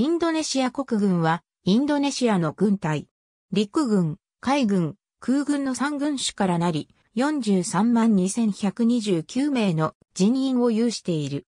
インドネシア国軍は、インドネシアの軍隊、陸軍、海軍、空軍の3軍種からなり、43万2129名の人員を有している。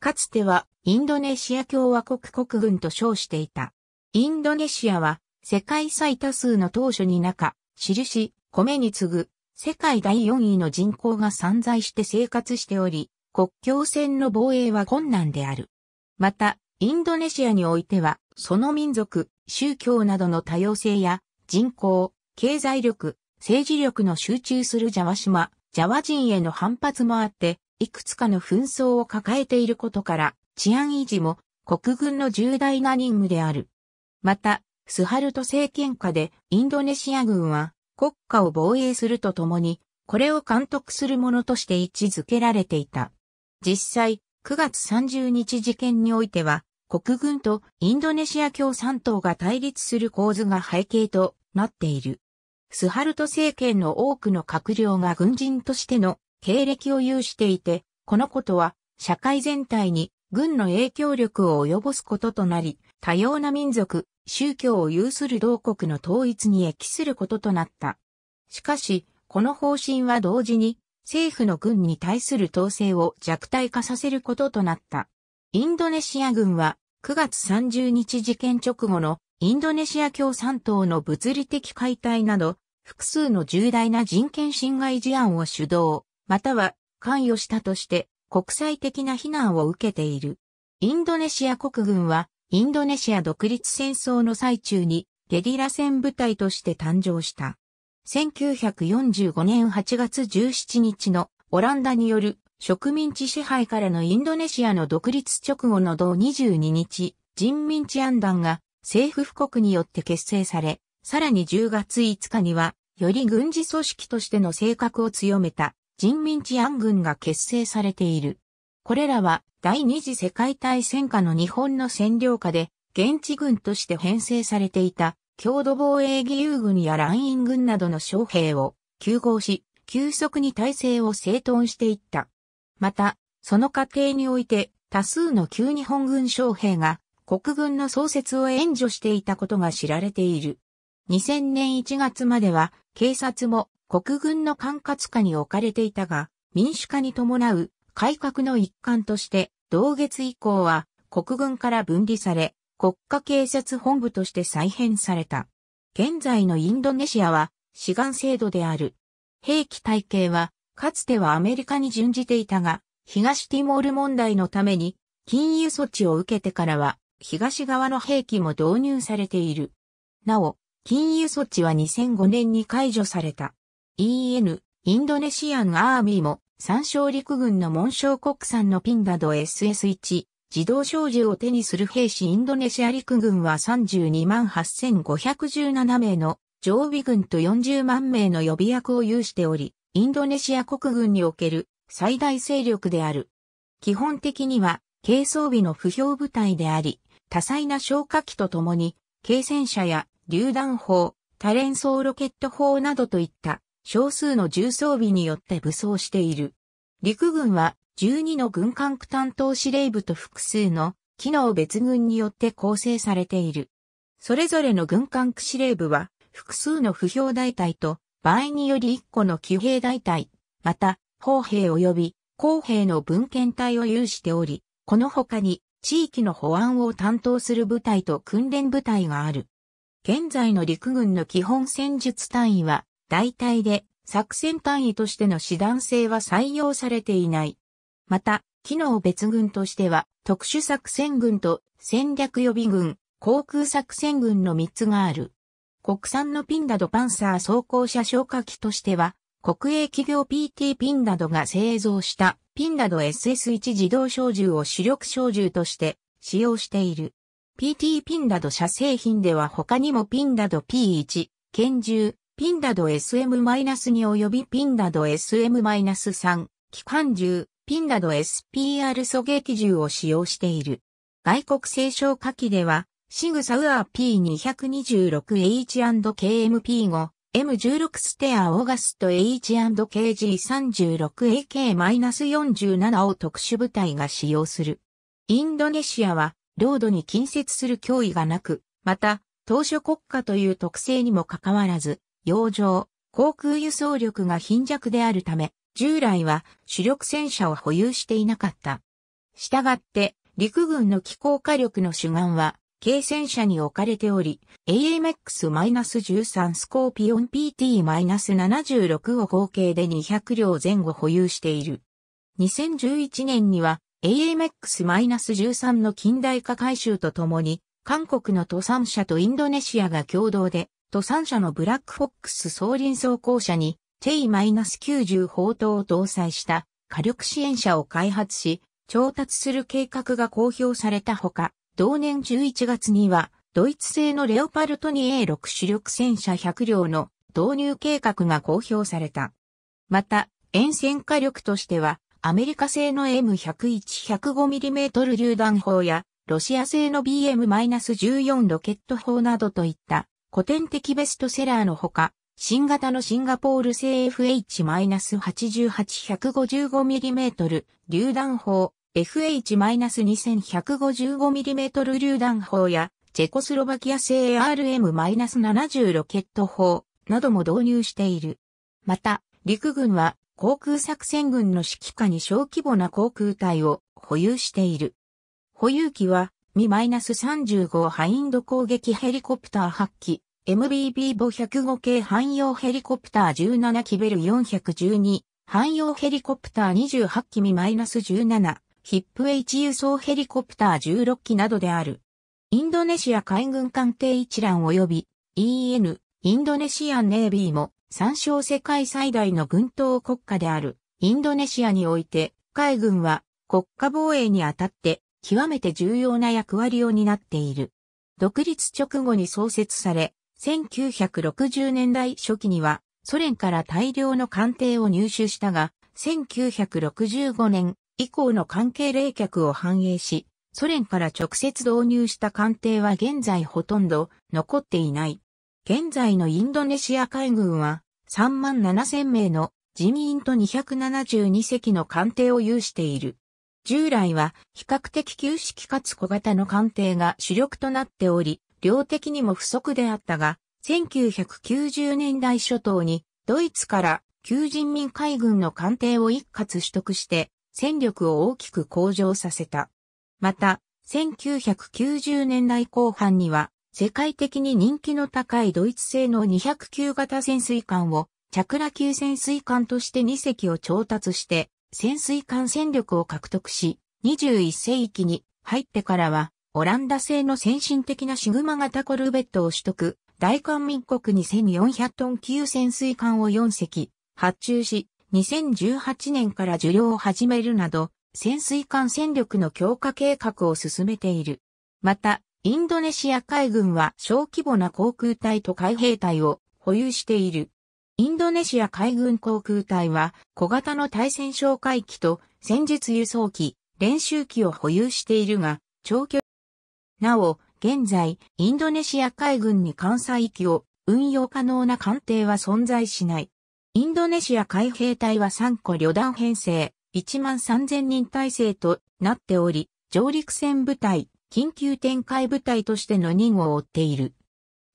かつては、インドネシア共和国国軍と称していた。インドネシアは、世界最多数の当初に中、印、米に次ぐ、世界第4位の人口が散在して生活しており、国境線の防衛は困難である。また、インドネシアにおいては、その民族、宗教などの多様性や、人口、経済力、政治力の集中するジャワ島、ジャワ人への反発もあって、いくつかの紛争を抱えていることから、治安維持も国軍の重大な任務である。また、スハルト政権下でインドネシア軍は国家を防衛するとともに、これを監督するものとして位置づけられていた。実際、9月30日事件においては、国軍とインドネシア共産党が対立する構図が背景となっている。スハルト政権の多くの閣僚が軍人としての経歴を有していて、このことは社会全体に軍の影響力を及ぼすこととなり、多様な民族、宗教を有する同国の統一に益することとなった。しかし、この方針は同時に政府の軍に対する統制を弱体化させることとなった。インドネシア軍は9月30日事件直後のインドネシア共産党の物理的解体など、複数の重大な人権侵害事案を主導、または関与したとして国際的な非難を受けている。インドネシア国軍は、インドネシア独立戦争の最中にゲリラ戦部隊として誕生した。1945年8月17日のオランダによる植民地支配からのインドネシアの独立直後の同22日、人民治安団が政府布告によって結成され、さらに10月5日には、より軍事組織としての性格を強めた人民治安軍が結成されている。これらは第二次世界大戦下の日本の占領下で現地軍として編成されていた郷土防衛義勇軍や乱印軍などの将兵を急合し、急速に体制を整頓していった。また、その過程において多数の旧日本軍将兵が国軍の創設を援助していたことが知られている。2000年1月までは警察も国軍の管轄下に置かれていたが、民主化に伴う改革の一環として、同月以降は国軍から分離され、国家警察本部として再編された。現在のインドネシアは、志願制度である。兵器体系は、かつてはアメリカに準じていたが、東ティモール問題のために、禁輸措置を受けてからは、東側の兵器も導入されている。なお、禁輸措置は2005年に解除された。EN、インドネシアンアーミーも、三照陸軍の紋章国産のピンなど SS1、自動小銃を手にする兵士インドネシア陸軍は32万8517名の常備軍と40万名の予備役を有しており、インドネシア国軍における最大勢力である。基本的には、軽装備の不評部隊であり、多彩な消火器とともに、軽戦車や榴弾砲、多連装ロケット砲などといった少数の重装備によって武装している。陸軍は12の軍管区担当司令部と複数の機能別軍によって構成されている。それぞれの軍管区司令部は複数の不評大隊と場合により一個の騎兵大隊、また、砲兵及び公兵の文献隊を有しており、この他に地域の保安を担当する部隊と訓練部隊がある。現在の陸軍の基本戦術単位は、大体で作戦単位としての師団性は採用されていない。また、機能別軍としては、特殊作戦軍と戦略予備軍、航空作戦軍の3つがある。国産のピンダドパンサー走行車消火器としては、国営企業 PT ピンダドが製造したピンダド SS1 自動小銃を主力小銃として使用している。PT ピンダド社製品では他にもピンダド P1、拳銃、ピンダド SM-2 及びピンダド SM-3、機関銃、ピンダド SPR 狙撃銃を使用している。外国製消火器では、シグサウアー P226H&KMP5、M16 ステアオーガスト H&KG36AK-47 を特殊部隊が使用する。インドネシアは、領土に近接する脅威がなく、また、当初国家という特性にもかかわらず、洋上、航空輸送力が貧弱であるため、従来は主力戦車を保有していなかった。したがって、陸軍の機甲火力の主眼は、軽戦車に置かれており、AMX-13 スコーピオン PT-76 を合計で200両前後保有している。2011年には AMX-13 の近代化改修とともに、韓国の登山者とインドネシアが共同で、登山者のブラックフォックス総輪走行車に、T-90 砲塔を搭載した火力支援車を開発し、調達する計画が公表されたほか、同年11月には、ドイツ製のレオパルト 2A6 主力戦車100両の導入計画が公表された。また、沿線火力としては、アメリカ製の M101-105mm 榴弾砲や、ロシア製の BM-14 ロケット砲などといった古典的ベストセラーのほか、新型のシンガポール製 FH-88-155mm 榴弾砲、FH-2155mm 榴弾砲やチェコスロバキア製 ARM-70 ロケット砲なども導入している。また、陸軍は航空作戦軍の指揮下に小規模な航空隊を保有している。保有機は、ミ -35 ハインド攻撃ヘリコプター8機、MBB 母105系汎用ヘリコプター17機ベル412、汎用ヘリコプター28機ミ -17 ヒップ H 輸送ヘリコプター16機などである。インドネシア海軍艦艇一覧及び EN、インドネシアンネイビーも参照世界最大の軍島国家であるインドネシアにおいて海軍は国家防衛にあたって極めて重要な役割を担っている。独立直後に創設され、1960年代初期にはソ連から大量の艦艇を入手したが、1965年、以降の関係冷却を反映し、ソ連から直接導入した艦艇は現在ほとんど残っていない。現在のインドネシア海軍は3万7千名の人員と272隻の艦艇を有している。従来は比較的旧式かつ小型の艦艇が主力となっており、量的にも不足であったが、1990年代初頭にドイツから旧人民海軍の艦艇を一括取得して戦力を大きく向上させた。また、1990年代後半には、世界的に人気の高いドイツ製の209型潜水艦を、チャクラ級潜水艦として2隻を調達して、潜水艦戦力を獲得し、21世紀に入ってからは、オランダ製の先進的なシグマ型コルベットを取得、大韓民国に4 0 0トン級潜水艦を4隻発注し、2018年から受領を始めるなど、潜水艦戦力の強化計画を進めている。また、インドネシア海軍は小規模な航空隊と海兵隊を保有している。インドネシア海軍航空隊は小型の対戦哨戒機と戦術輸送機、練習機を保有しているが、長距離。なお、現在、インドネシア海軍に艦載機を運用可能な艦艇は存在しない。インドネシア海兵隊は3個旅団編成、1万3000人体制となっており、上陸戦部隊、緊急展開部隊としての任を負っている。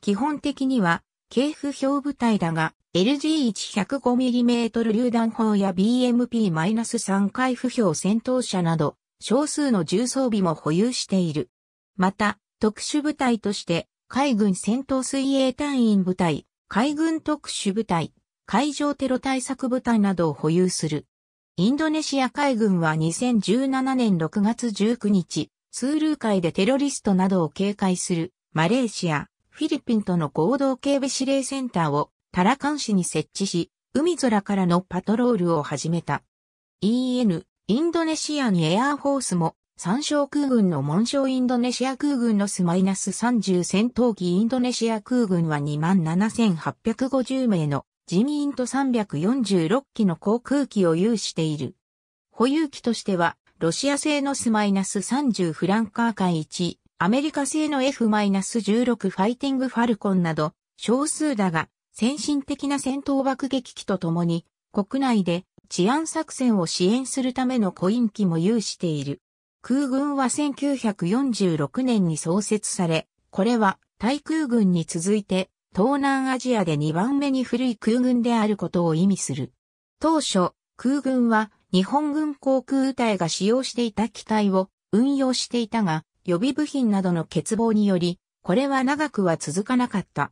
基本的には、警府標部隊だが、LG105mm 榴弾砲や BMP-3 回不評戦闘車など、少数の重装備も保有している。また、特殊部隊として、海軍戦闘水泳隊員部隊、海軍特殊部隊、海上テロ対策部隊などを保有する。インドネシア海軍は2017年6月19日、ツールー海でテロリストなどを警戒するマレーシア、フィリピンとの合同警備司令センターをタラカン市に設置し、海空からのパトロールを始めた。EN、インドネシアにエアーフォースも、三省空軍の紋章インドネシア空軍のスマイナス30戦闘機インドネシア空軍は27,850名の人員と346機の航空機を有している。保有機としては、ロシア製のス -30 フランカー艦1、アメリカ製の F-16 ファイティングファルコンなど、少数だが、先進的な戦闘爆撃機とともに、国内で治安作戦を支援するためのコイン機も有している。空軍は1946年に創設され、これは対空軍に続いて東南アジアで2番目に古い空軍であることを意味する。当初、空軍は日本軍航空隊が使用していた機体を運用していたが、予備部品などの欠乏により、これは長くは続かなかった。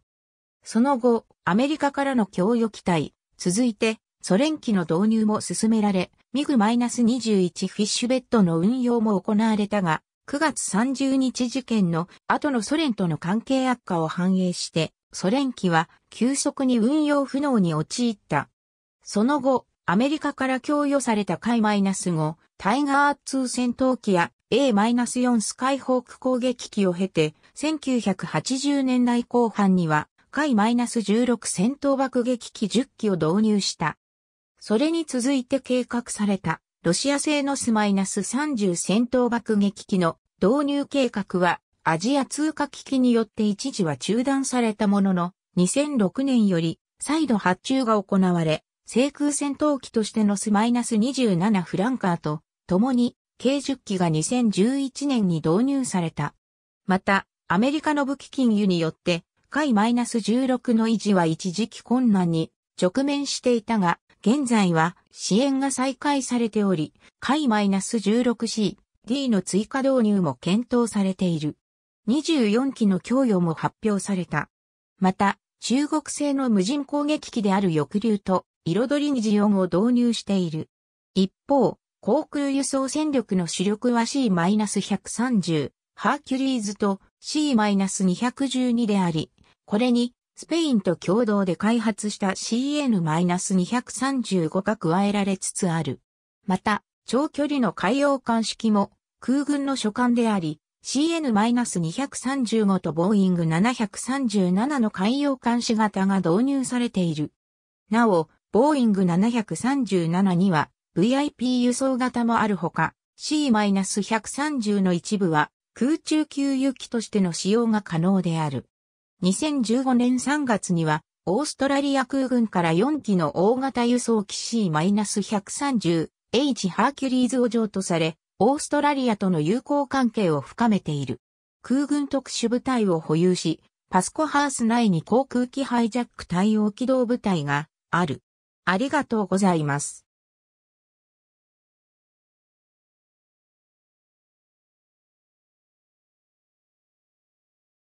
その後、アメリカからの供与機体、続いて、ソ連機の導入も進められ、ミグ -21 フィッシュベッドの運用も行われたが、9月30日事件の後のソ連との関係悪化を反映して、ソ連機は急速に運用不能に陥った。その後、アメリカから供与された海 -5、タイガー2戦闘機や A-4 スカイホーク攻撃機を経て、1980年代後半には、海 -16 戦闘爆撃機10機を導入した。それに続いて計画された、ロシア製のス -30 戦闘爆撃機の導入計画はアジア通貨危機によって一時は中断されたものの、2006年より再度発注が行われ、制空戦闘機としてのスマイナス27フランカーと共に計10機が2011年に導入された。また、アメリカの武器禁輸によって、海マイナス16の維持は一時期困難に直面していたが、現在は支援が再開されており、海マイナス 16C、D の追加導入も検討されている。24機の供与も発表された。また、中国製の無人攻撃機である翼竜と彩りにジオンを導入している。一方、航空輸送戦力の主力は C-130、ハーキュリーズと C-212 であり、これにスペインと共同で開発した CN-235 が加えられつつある。また、長距離の海洋艦式も空軍の所管であり、CN-235 とボーイング737の海洋監視型が導入されている。なお、ボーイング737には VIP 輸送型もあるほか、C-130 の一部は空中給油機としての使用が可能である。2015年3月には、オーストラリア空軍から4機の大型輸送機 C-130H ハーキュリーズを譲渡され、オーストラリアとの友好関係を深めている。空軍特殊部隊を保有し、パスコハース内に航空機ハイジャック対応機動部隊がある。ありがとうございます。